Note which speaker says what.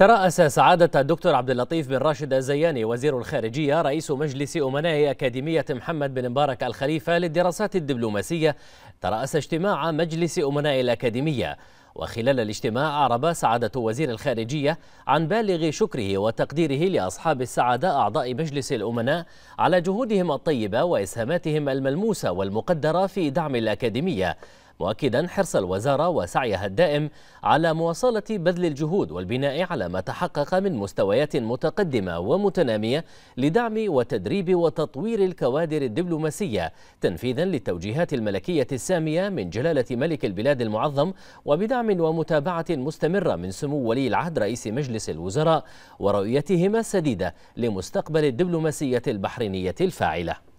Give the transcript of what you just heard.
Speaker 1: ترأس سعادة الدكتور عبد اللطيف بن راشد الزياني وزير الخارجية رئيس مجلس أمناء أكاديمية محمد بن مبارك الخليفة للدراسات الدبلوماسية ترأس اجتماع مجلس أمناء الأكاديمية وخلال الاجتماع عرب سعادة وزير الخارجية عن بالغ شكره وتقديره لأصحاب السعادة أعضاء مجلس الأمناء على جهودهم الطيبة وإسهاماتهم الملموسة والمقدرة في دعم الأكاديمية مؤكدا حرص الوزارة وسعيها الدائم على مواصلة بذل الجهود والبناء على ما تحقق من مستويات متقدمة ومتنامية لدعم وتدريب وتطوير الكوادر الدبلوماسية تنفيذا للتوجيهات الملكية السامية من جلالة ملك البلاد المعظم وبدعم ومتابعة مستمرة من سمو ولي العهد رئيس مجلس الوزراء ورؤيتهما السديدة لمستقبل الدبلوماسية البحرينية الفاعلة